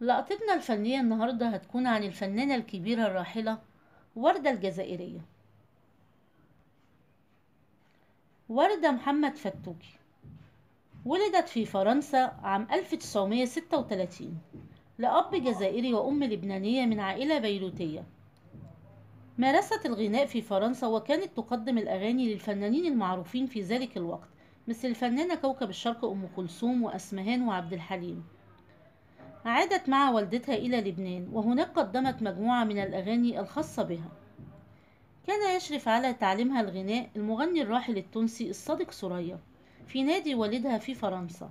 لقطتنا الفنية النهاردة هتكون عن الفنانة الكبيرة الراحلة وردة الجزائرية وردة محمد فتوكي ولدت في فرنسا عام 1936 لأب جزائري وأم لبنانية من عائلة بيروتية مارست الغناء في فرنسا وكانت تقدم الأغاني للفنانين المعروفين في ذلك الوقت مثل الفنانة كوكب الشرق أم كلثوم وأسمهان وعبد الحليم عادت مع والدتها إلى لبنان وهناك قدمت مجموعة من الأغاني الخاصة بها كان يشرف على تعليمها الغناء المغني الراحل التونسي الصادق سوريا في نادي والدها في فرنسا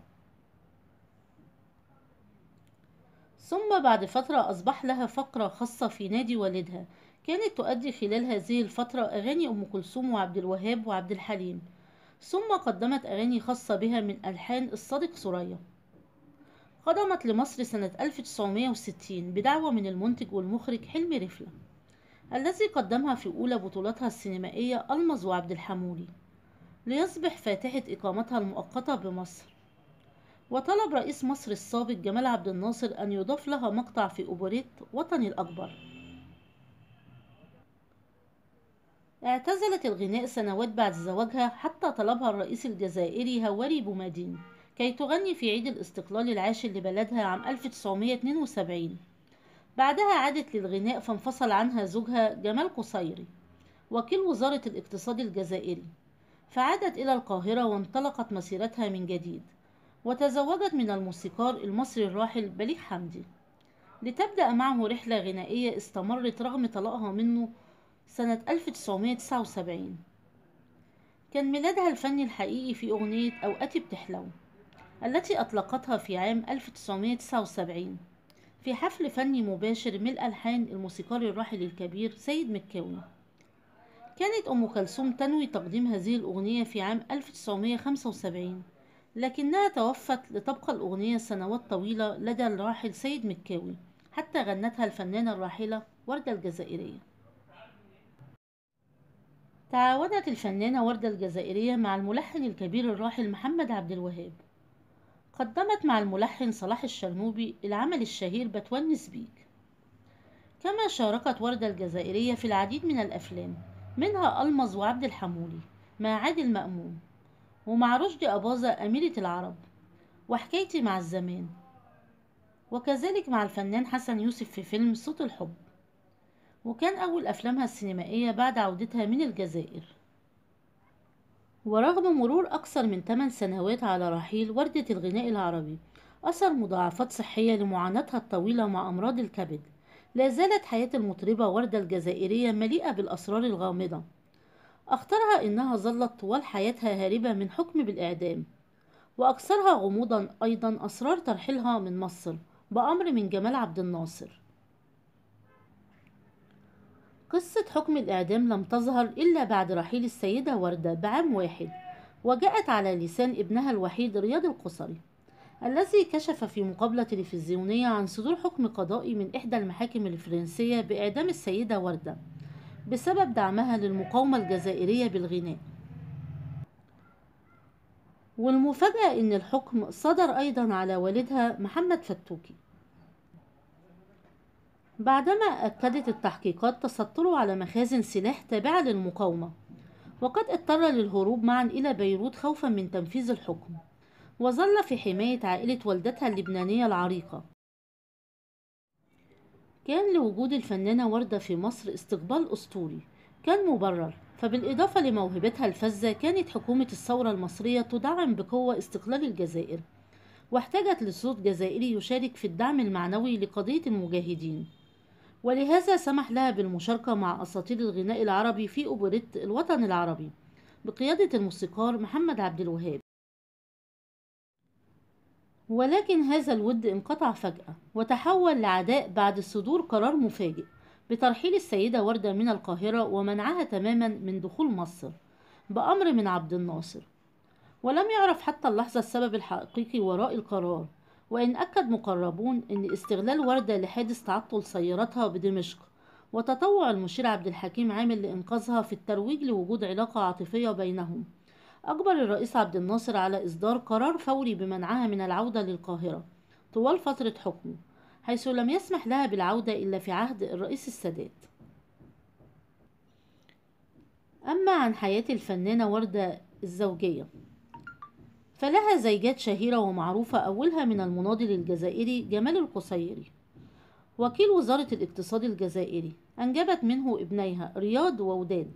ثم بعد فترة أصبح لها فقرة خاصة في نادي والدها كانت تؤدي خلال هذه الفترة أغاني أم كلثوم وعبد الوهاب وعبد الحليم ثم قدمت أغاني خاصة بها من ألحان الصادق سوريا قدمت لمصر سنة 1960 بدعوة من المنتج والمخرج حلمي رفلة الذي قدمها في أولى بطولاتها السينمائية ألمز وعبد الحمولي ليصبح فاتحة إقامتها المؤقتة بمصر وطلب رئيس مصر السابق جمال عبد الناصر أن يضاف لها مقطع في أوبريت وطني الأكبر اعتزلت الغناء سنوات بعد زواجها حتى طلبها الرئيس الجزائري هواري بومادين كي تغني في عيد الاستقلال العاشر لبلدها عام 1972 بعدها عادت للغناء فانفصل عنها زوجها جمال قصيري وكيل وزارة الاقتصاد الجزائري فعادت إلى القاهرة وانطلقت مسيرتها من جديد وتزوجت من الموسيقار المصري الراحل بليغ حمدي لتبدأ معه رحلة غنائية استمرت رغم طلاقها منه سنة 1979 كان ميلادها الفني الحقيقي في أغنية أوقاتي بتحلو التي أطلقتها في عام 1979 في حفل فني مباشر من الألحان الموسيقار الراحل الكبير سيد مكاوي كانت أم كلثوم تنوي تقديم هذه الأغنية في عام 1975 لكنها توفت لتبقى الأغنية سنوات طويلة لدى الراحل سيد مكاوي حتى غنتها الفنانة الراحلة وردة الجزائرية تعاونت الفنانة وردة الجزائرية مع الملحن الكبير الراحل محمد عبد الوهاب قدمت مع الملحن صلاح الشرنوبي العمل الشهير بتونس بيك كما شاركت وردة الجزائرية في العديد من الأفلام منها ألمز وعبد الحمولي مع عادل مأمون ومع رشدي أباظة أميرة العرب وحكايتي مع الزمان وكذلك مع الفنان حسن يوسف في فيلم صوت الحب وكان أول أفلامها السينمائية بعد عودتها من الجزائر ورغم مرور أكثر من 8 سنوات على رحيل وردة الغناء العربي أثر مضاعفات صحية لمعاناتها الطويلة مع أمراض الكبد لا زالت حياة المطربة وردة الجزائرية مليئة بالأسرار الغامضة أخطرها إنها ظلت طوال حياتها هاربة من حكم بالإعدام وأكثرها غموضا أيضا أسرار ترحيلها من مصر بأمر من جمال عبد الناصر قصة حكم الإعدام لم تظهر إلا بعد رحيل السيدة وردة بعام واحد وجاءت على لسان ابنها الوحيد رياض القصري الذي كشف في مقابلة تلفزيونية عن صدور حكم قضائي من إحدى المحاكم الفرنسية بإعدام السيدة وردة بسبب دعمها للمقاومة الجزائرية بالغناء والمفاجأة إن الحكم صدر أيضا على والدها محمد فتوكي بعدما أكدت التحقيقات تسطره على مخازن سلاح تابعة للمقاومة وقد اضطر للهروب معا إلى بيروت خوفا من تنفيذ الحكم وظل في حماية عائلة والدتها اللبنانية العريقة كان لوجود الفنانة وردة في مصر استقبال أسطوري كان مبرر فبالإضافة لموهبتها الفزة كانت حكومة الثورة المصرية تدعم بقوة استقلال الجزائر واحتاجت لصوت جزائري يشارك في الدعم المعنوي لقضية المجاهدين ولهذا سمح لها بالمشاركة مع أساطير الغناء العربي في أوبريت الوطن العربي بقيادة الموسيقار محمد عبد الوهاب ولكن هذا الود انقطع فجأة وتحول لعداء بعد صدور قرار مفاجئ بترحيل السيدة وردة من القاهرة ومنعها تماما من دخول مصر بأمر من عبد الناصر ولم يعرف حتى اللحظة السبب الحقيقي وراء القرار وإن أكد مقربون أن استغلال وردة لحادث تعطل سيارتها بدمشق وتطوع المشير عبد الحكيم عامل لإنقاذها في الترويج لوجود علاقة عاطفية بينهم أجبر الرئيس عبد الناصر على إصدار قرار فوري بمنعها من العودة للقاهرة طوال فترة حكمه حيث لم يسمح لها بالعودة إلا في عهد الرئيس السادات أما عن حياة الفنانة وردة الزوجية فلها زيجات شهيرة ومعروفة أولها من المناضل الجزائري جمال القصيري وكيل وزارة الاقتصاد الجزائري أنجبت منه ابنيها رياض ووداد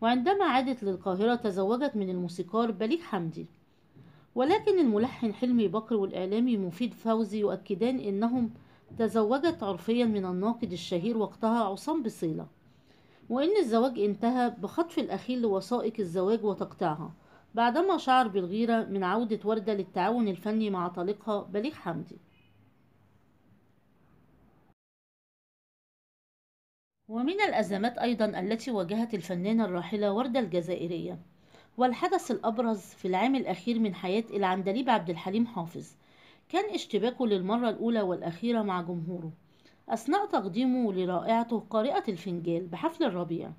وعندما عادت للقاهرة تزوجت من الموسيقار بليغ حمدي ولكن الملحن حلمي بكر والإعلامي مفيد فوزي يؤكدان أنهم تزوجت عرفيا من الناقد الشهير وقتها عصام بصيلة وإن الزواج انتهى بخطف الأخيل لوثائق الزواج وتقطيعها بعدما شعر بالغيرة من عودة وردة للتعاون الفني مع طليقها بليغ حمدي ومن الأزمات أيضا التي واجهت الفنانة الراحلة وردة الجزائرية والحدث الأبرز في العام الأخير من حياة العندليب عبد الحليم حافظ كان اشتباكه للمرة الأولى والأخيرة مع جمهوره أثناء تقديمه لرائعته قارئة الفنجال بحفل الربيع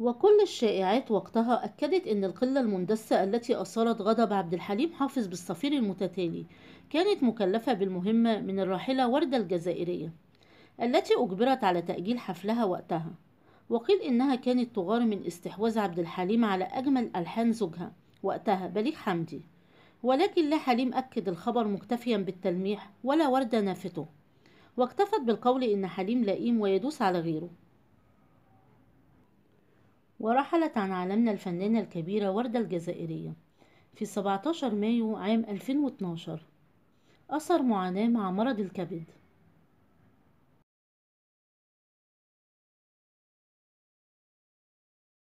وكل الشائعات وقتها أكدت أن القلة المندسة التي أثارت غضب عبد الحليم حافظ بالصفير المتتالي كانت مكلفة بالمهمة من الراحلة وردة الجزائرية التي أجبرت على تأجيل حفلها وقتها وقيل إنها كانت تغار من استحواذ عبد الحليم على أجمل ألحان زوجها وقتها بليغ حمدي ولكن لا حليم أكد الخبر مكتفيا بالتلميح ولا وردة نافته واكتفت بالقول إن حليم لئيم ويدوس على غيره ورحلت عن عالمنا الفنانة الكبيرة وردة الجزائرية في 17 مايو عام 2012 أثر معاناة مع مرض الكبد